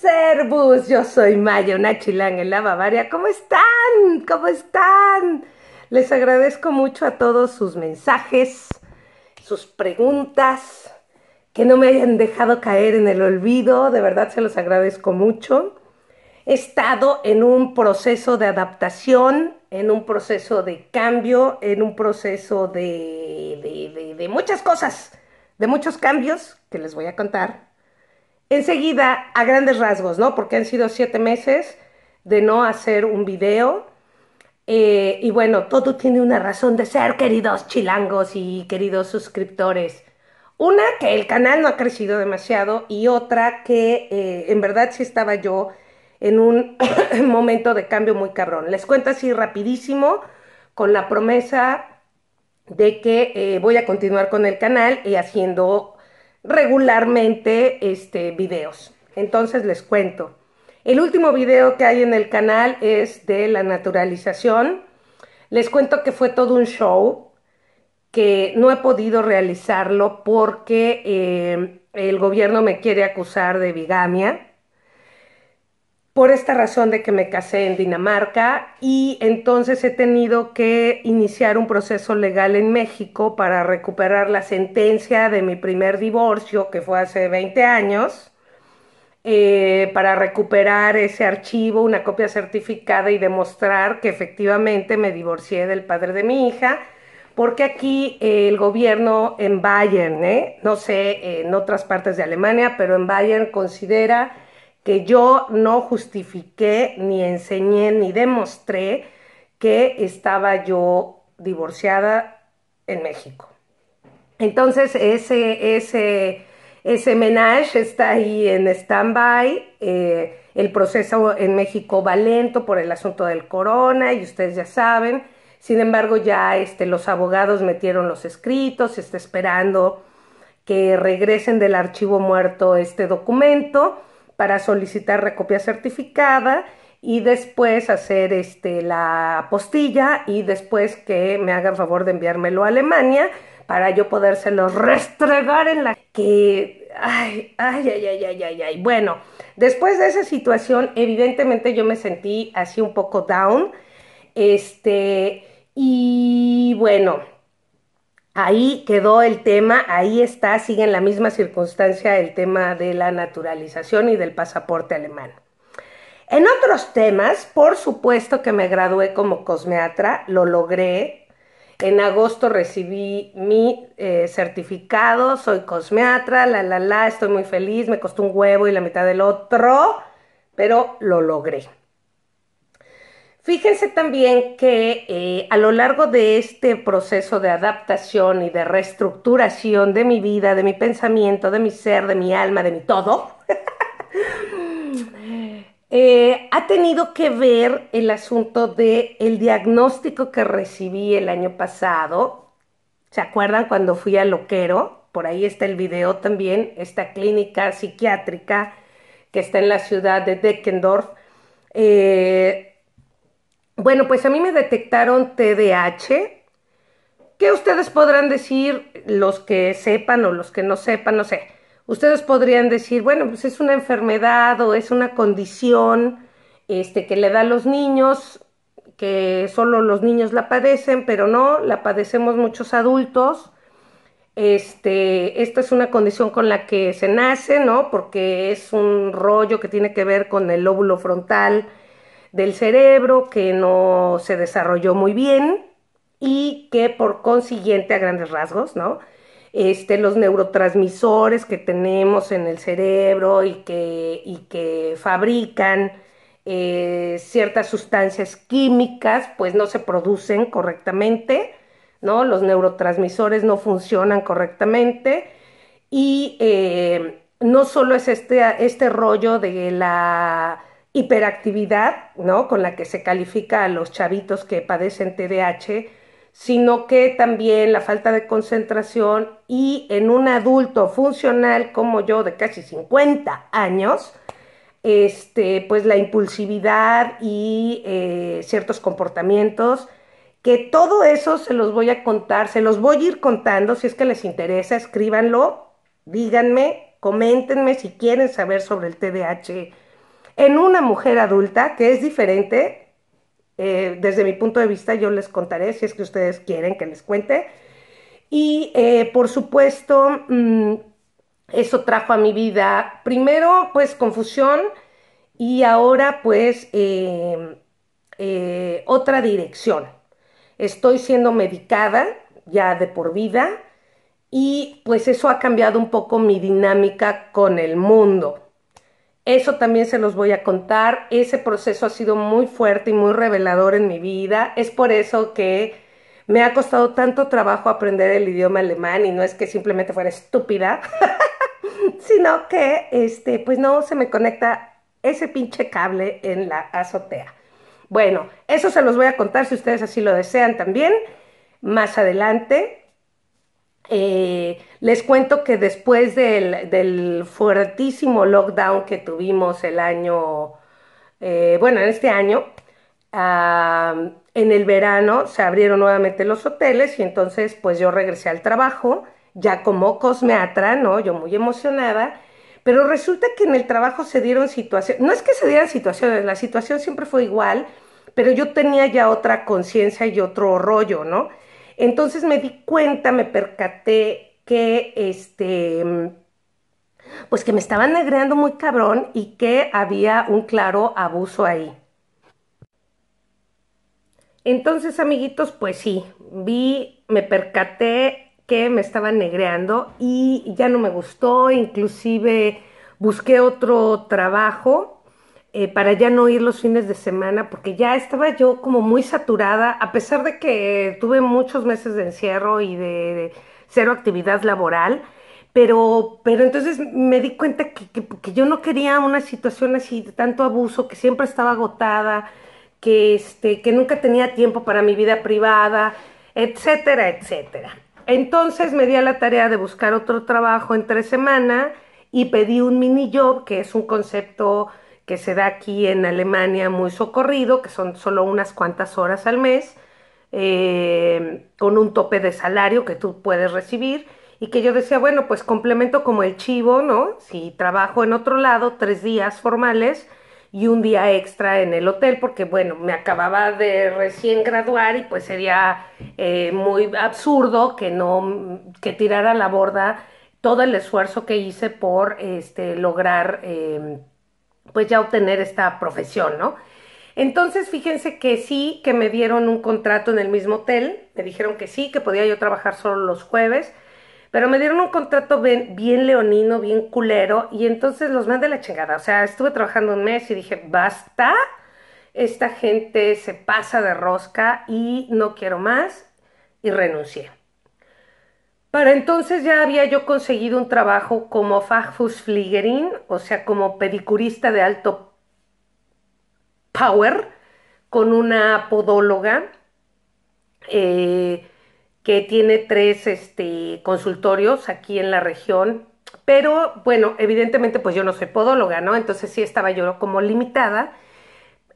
Servus, yo soy Maya, una chilanga en la Bavaria. ¿Cómo están? ¿Cómo están? Les agradezco mucho a todos sus mensajes, sus preguntas, que no me hayan dejado caer en el olvido. De verdad se los agradezco mucho. He estado en un proceso de adaptación, en un proceso de cambio, en un proceso de muchas cosas, de muchos cambios que les voy a contar Enseguida, a grandes rasgos, ¿no? Porque han sido siete meses de no hacer un video. Eh, y bueno, todo tiene una razón de ser, queridos chilangos y queridos suscriptores. Una, que el canal no ha crecido demasiado y otra que eh, en verdad sí estaba yo en un momento de cambio muy cabrón. Les cuento así rapidísimo con la promesa de que eh, voy a continuar con el canal y haciendo regularmente este, videos. Entonces les cuento. El último video que hay en el canal es de la naturalización. Les cuento que fue todo un show, que no he podido realizarlo porque eh, el gobierno me quiere acusar de bigamia por esta razón de que me casé en Dinamarca y entonces he tenido que iniciar un proceso legal en México para recuperar la sentencia de mi primer divorcio, que fue hace 20 años, eh, para recuperar ese archivo, una copia certificada y demostrar que efectivamente me divorcié del padre de mi hija, porque aquí eh, el gobierno en Bayern, ¿eh? no sé en otras partes de Alemania, pero en Bayern considera que yo no justifiqué, ni enseñé, ni demostré que estaba yo divorciada en México. Entonces, ese, ese, ese menage está ahí en stand-by. Eh, el proceso en México va lento por el asunto del corona, y ustedes ya saben. Sin embargo, ya este, los abogados metieron los escritos, se está esperando que regresen del archivo muerto este documento para solicitar recopia certificada y después hacer este, la postilla y después que me hagan favor de enviármelo a Alemania para yo podérselo restregar en la que ay, ay, ay, ay, ay, ay, ay. Bueno, después de esa situación, evidentemente yo me sentí así un poco down. Este, y bueno, Ahí quedó el tema, ahí está, sigue en la misma circunstancia el tema de la naturalización y del pasaporte alemán. En otros temas, por supuesto que me gradué como cosmeatra, lo logré. En agosto recibí mi eh, certificado, soy cosmeatra, la, la, la, estoy muy feliz, me costó un huevo y la mitad del otro, pero lo logré. Fíjense también que eh, a lo largo de este proceso de adaptación y de reestructuración de mi vida, de mi pensamiento, de mi ser, de mi alma, de mi todo, eh, ha tenido que ver el asunto de diagnóstico que recibí el año pasado. ¿Se acuerdan cuando fui a loquero? Por ahí está el video también, esta clínica psiquiátrica que está en la ciudad de Deckendorf. Eh, bueno, pues a mí me detectaron TDAH, ¿Qué ustedes podrán decir, los que sepan o los que no sepan, no sé, ustedes podrían decir, bueno, pues es una enfermedad o es una condición este, que le da a los niños, que solo los niños la padecen, pero no, la padecemos muchos adultos. Este, esta es una condición con la que se nace, ¿no? Porque es un rollo que tiene que ver con el lóbulo frontal, del cerebro que no se desarrolló muy bien y que por consiguiente a grandes rasgos, ¿no? Este, los neurotransmisores que tenemos en el cerebro y que, que fabrican eh, ciertas sustancias químicas, pues no se producen correctamente, ¿no? Los neurotransmisores no funcionan correctamente y eh, no solo es este, este rollo de la hiperactividad, ¿no? Con la que se califica a los chavitos que padecen TDAH, sino que también la falta de concentración y en un adulto funcional como yo de casi 50 años, este, pues la impulsividad y eh, ciertos comportamientos, que todo eso se los voy a contar, se los voy a ir contando, si es que les interesa, escríbanlo, díganme, coméntenme si quieren saber sobre el TDAH en una mujer adulta, que es diferente, eh, desde mi punto de vista yo les contaré, si es que ustedes quieren que les cuente. Y eh, por supuesto, mm, eso trajo a mi vida, primero, pues confusión y ahora pues eh, otra dirección. Estoy siendo medicada ya de por vida y pues eso ha cambiado un poco mi dinámica con el mundo. Eso también se los voy a contar. Ese proceso ha sido muy fuerte y muy revelador en mi vida. Es por eso que me ha costado tanto trabajo aprender el idioma alemán y no es que simplemente fuera estúpida, sino que, este, pues no se me conecta ese pinche cable en la azotea. Bueno, eso se los voy a contar si ustedes así lo desean también más adelante. Eh, les cuento que después del, fuertísimo lockdown que tuvimos el año, eh, bueno, en este año, en el verano se abrieron nuevamente los hoteles y entonces pues yo regresé al trabajo, ya como cosmeatra, ¿no? Yo muy emocionada, pero resulta que en el trabajo se dieron situaciones, no es que se dieran situaciones, la situación siempre fue igual, pero yo tenía ya otra conciencia y otro rollo, ¿no? Entonces me di cuenta, me percaté que este pues que me estaban negreando muy cabrón y que había un claro abuso ahí. Entonces, amiguitos, pues sí, vi, me percaté que me estaban negreando y ya no me gustó, inclusive busqué otro trabajo eh, para ya no ir los fines de semana, porque ya estaba yo como muy saturada, a pesar de que tuve muchos meses de encierro y de, cero actividad laboral, pero, pero entonces me di cuenta que, que, yo no quería una situación así de tanto abuso, que siempre estaba agotada, que, este, que nunca tenía tiempo para mi vida privada, etcétera, etcétera. Entonces me di a la tarea de buscar otro trabajo entre semana y pedí un mini job, que es un concepto que se da aquí en Alemania muy socorrido, que son solo unas cuantas horas al mes, eh, con un tope de salario que tú puedes recibir y que yo decía, bueno, pues complemento como el chivo, ¿no? Si trabajo en otro lado, tres días formales y un día extra en el hotel, porque bueno, me acababa de recién graduar y pues sería eh, muy absurdo que no, que tirara a la borda todo el esfuerzo que hice por este, lograr... Eh, pues ya obtener esta profesión, ¿no? Entonces, fíjense que sí, que me dieron un contrato en el mismo hotel, me dijeron que sí, que podía yo trabajar solo los jueves, pero me dieron un contrato bien, leonino, bien culero, y entonces los mandé la chingada. O sea, estuve trabajando un mes y dije, basta, esta gente se pasa de rosca y no quiero más, y renuncié. Para entonces ya había yo conseguido un trabajo como Fachfußfliegerin, o sea, como pedicurista de alto power, con una podóloga eh, que tiene tres este, consultorios aquí en la región. Pero bueno, evidentemente pues yo no soy podóloga, ¿no? Entonces sí estaba yo como limitada.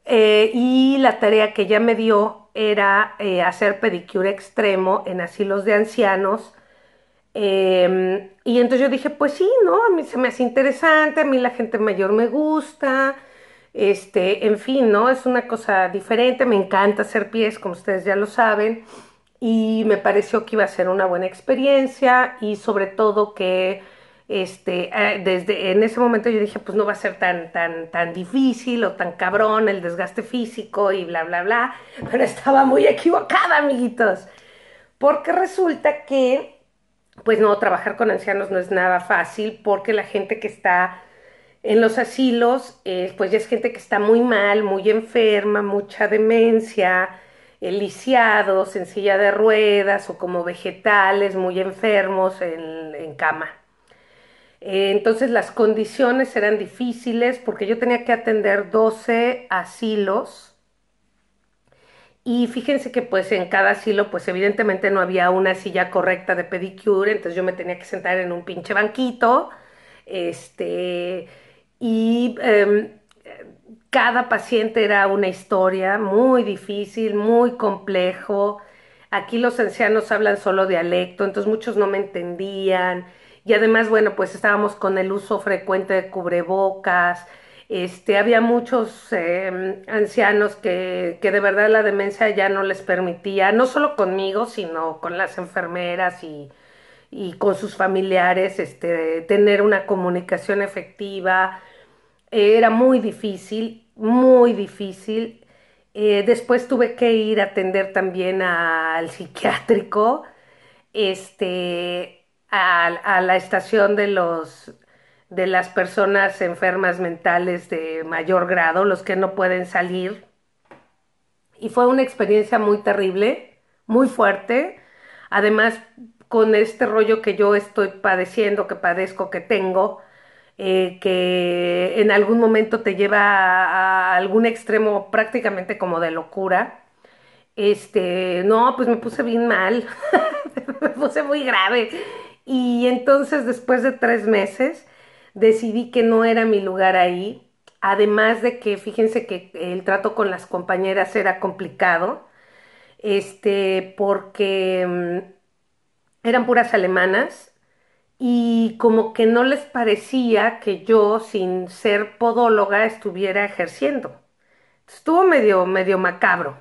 Eh, y la tarea que ella me dio era eh, hacer pedicure extremo en asilos de ancianos Em, y entonces yo dije, pues sí, ¿no? A mí se me hace interesante, a mí la gente mayor me gusta, este, en fin, ¿no? Es una cosa diferente, me encanta hacer pies, como ustedes ya lo saben, y me pareció que iba a ser una buena experiencia y sobre todo que, este, eh, desde en ese momento yo dije, pues no va a ser tan, tan, tan difícil o tan cabrón el desgaste físico y bla, bla, bla, pero estaba muy equivocada, amiguitos, porque resulta que pues no, trabajar con ancianos no es nada fácil porque la gente que está en los asilos, eh, pues ya es gente que está muy mal, muy enferma, mucha demencia, eh, lisiados, en silla de ruedas o como vegetales, muy enfermos en, cama. Eh, entonces las condiciones eran difíciles porque yo tenía que atender 12 asilos y fíjense que pues en cada asilo pues evidentemente no había una silla correcta de pedicure, entonces yo me tenía que sentar en un pinche banquito, este, y em, cada paciente era una historia muy difícil, muy complejo. Aquí los ancianos hablan solo dialecto, entonces muchos no me entendían. Y además, bueno, pues estábamos con el uso frecuente de cubrebocas, este, había muchos em, ancianos que, que, de verdad la demencia ya no les permitía, no solo conmigo, sino con las enfermeras y, y con sus familiares, este, tener una comunicación efectiva. era muy difícil, muy difícil. Eh, después tuve que ir a atender también al psiquiátrico, este, a la estación de los de las personas enfermas mentales de mayor grado, los que no pueden salir. Y fue una experiencia muy terrible, muy fuerte. Además, con este rollo que yo estoy padeciendo, que padezco, que tengo, eh, que en algún momento te lleva a, algún extremo prácticamente como de locura. Este, no, pues me puse bien mal, me puse muy grave. Y entonces después de tres meses decidí que no era mi lugar ahí. Además de que, fíjense que el trato con las compañeras era complicado, este, porque mm, eran puras alemanas y como que no les parecía que yo, sin ser podóloga, estuviera ejerciendo. Estuvo medio, medio macabro.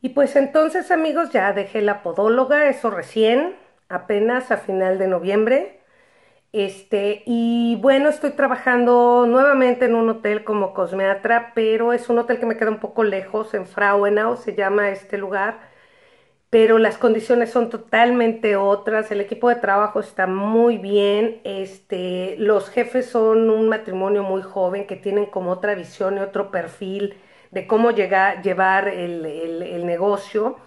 Y pues entonces, amigos, ya dejé la podóloga, eso recién, apenas a final de noviembre. Este, y bueno, estoy trabajando nuevamente en un hotel como cosmeatra, pero es un hotel que me queda un poco lejos, en Frauenau se llama este lugar, pero las condiciones son totalmente otras, el equipo de trabajo está muy bien, este, los jefes son un matrimonio muy joven que tienen como otra visión y otro perfil de cómo llevar el negocio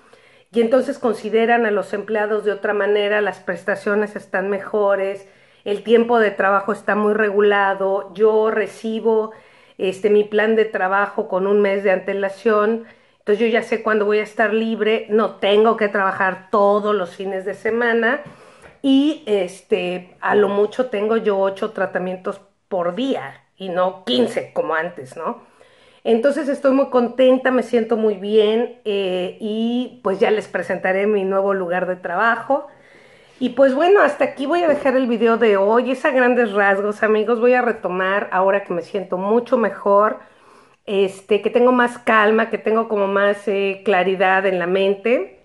y entonces consideran a los empleados de otra manera, las prestaciones están mejores, el tiempo de trabajo está muy regulado, yo recibo este, mi plan de trabajo con un mes de antelación, entonces yo ya sé cuándo voy a estar libre, no tengo que trabajar todos los fines de semana y este, a lo mucho tengo yo ocho tratamientos por día y no 15 como antes, ¿no? Entonces estoy muy contenta, me siento muy bien eh, y pues ya les presentaré mi nuevo lugar de trabajo. Y pues bueno, hasta aquí voy a dejar el video de hoy. Es a grandes rasgos, amigos. Voy a retomar ahora que me siento mucho mejor, este, que tengo más calma, que tengo como más eh, claridad en la mente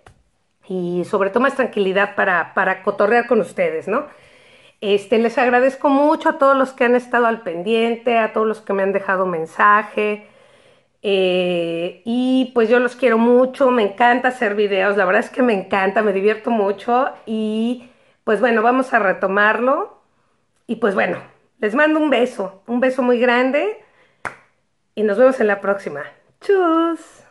y sobre todo más tranquilidad para, para cotorrear con ustedes, ¿no? Este, les agradezco mucho a todos los que han estado al pendiente, a todos los que me han dejado mensaje, eh, y pues yo los quiero mucho, me encanta hacer videos, la verdad es que me encanta, me divierto mucho y pues bueno, vamos a retomarlo. Y pues bueno, les mando un beso, un beso muy grande y nos vemos en la próxima. Chus.